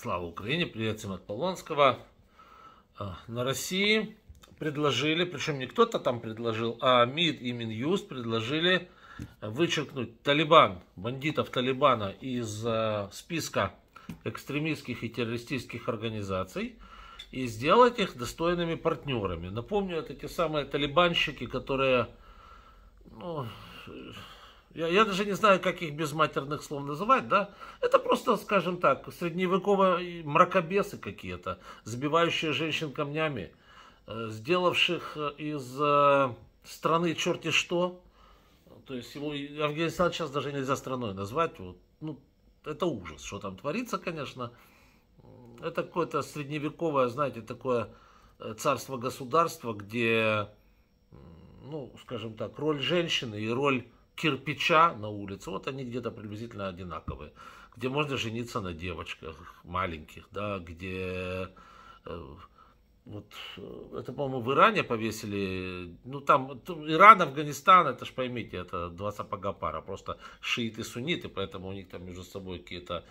Слава Украине, привет всем от Полонского. А, на России предложили, причем не кто-то там предложил, а МИД и Минюст предложили вычеркнуть Талибан, бандитов Талибана из а, списка экстремистских и террористических организаций и сделать их достойными партнерами. Напомню, это те самые талибанщики, которые ну, я, я даже не знаю, как их без матерных слов называть, да? Это просто, скажем так, средневековые мракобесы какие-то, сбивающие женщин камнями, э, сделавших э, из э, страны черти что. То есть его Афганистан сейчас даже нельзя страной назвать. Вот, ну, это ужас, что там творится, конечно. Это какое-то средневековое, знаете, такое царство-государство, где, ну, скажем так, роль женщины и роль кирпича на улице, вот они где-то приблизительно одинаковые, где можно жениться на девочках маленьких, да, где э, вот э, это, по-моему, в Иране повесили, ну там, Иран, Афганистан, это ж поймите, это два сапога пара, просто шииты, сунниты, поэтому у них там между собой какие-то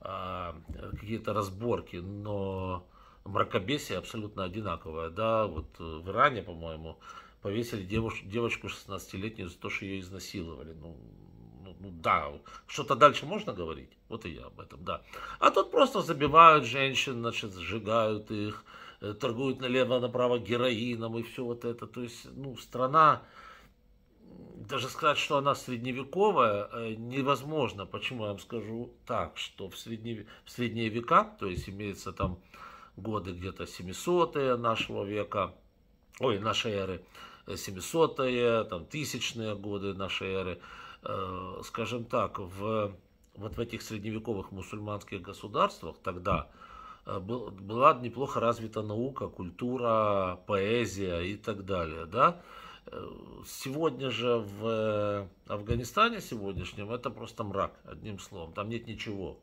а, какие-то разборки, но мракобесие абсолютно одинаковое, да, вот в Иране, по-моему, повесили девуш, девочку 16-летнюю за то, что ее изнасиловали. Ну, ну, ну да, что-то дальше можно говорить? Вот и я об этом, да. А тут просто забивают женщин, значит, сжигают их, э, торгуют налево-направо героином и все вот это. То есть, ну, страна, даже сказать, что она средневековая, э, невозможно. Почему я вам скажу так, что в, средне, в средние века, то есть имеется там годы где-то 700-е нашего века, ой, нашей эры, 700-е, э, там, тысячные годы нашей эры, э, скажем так, в, вот в этих средневековых мусульманских государствах тогда э, была неплохо развита наука, культура, поэзия и так далее, да, Сегодня же в Афганистане сегодняшнем это просто мрак, одним словом. Там нет ничего.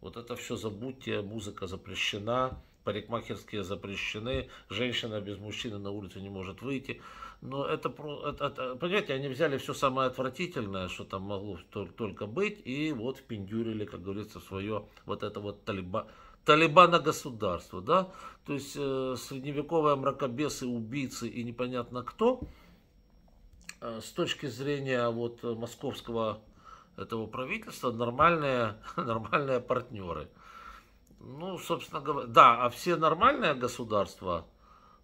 Вот это все забудьте, музыка запрещена, парикмахерские запрещены, женщина без мужчины на улице не может выйти. Но это, это, это понимаете, они взяли все самое отвратительное, что там могло только быть, и вот впендюрили, как говорится, свое вот это вот талиба, талибана государство, да, то есть э, средневековые мракобесы, убийцы и непонятно кто, э, с точки зрения вот московского этого правительства нормальные, нормальные партнеры. Ну, собственно говоря, да, а все нормальные государства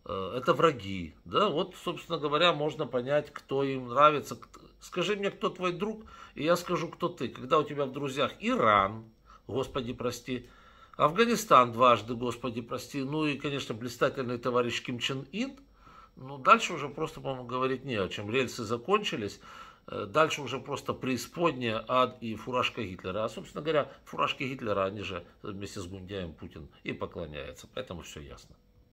э, это враги. Да, вот, собственно говоря, можно понять, кто им нравится. Скажи мне, кто твой друг, и я скажу, кто ты. Когда у тебя в друзьях Иран, господи, прости, Афганистан дважды, господи, прости, ну и, конечно, блистательный товарищ Ким Чен Ин, ну, дальше уже просто, по-моему, говорить не о чем. Рельсы закончились. Э, дальше уже просто преисподняя, ад и фуражка Гитлера. А, собственно говоря, фуражки Гитлера, они же вместе с Гундяем Путин и поклоняется. Поэтому все ясно.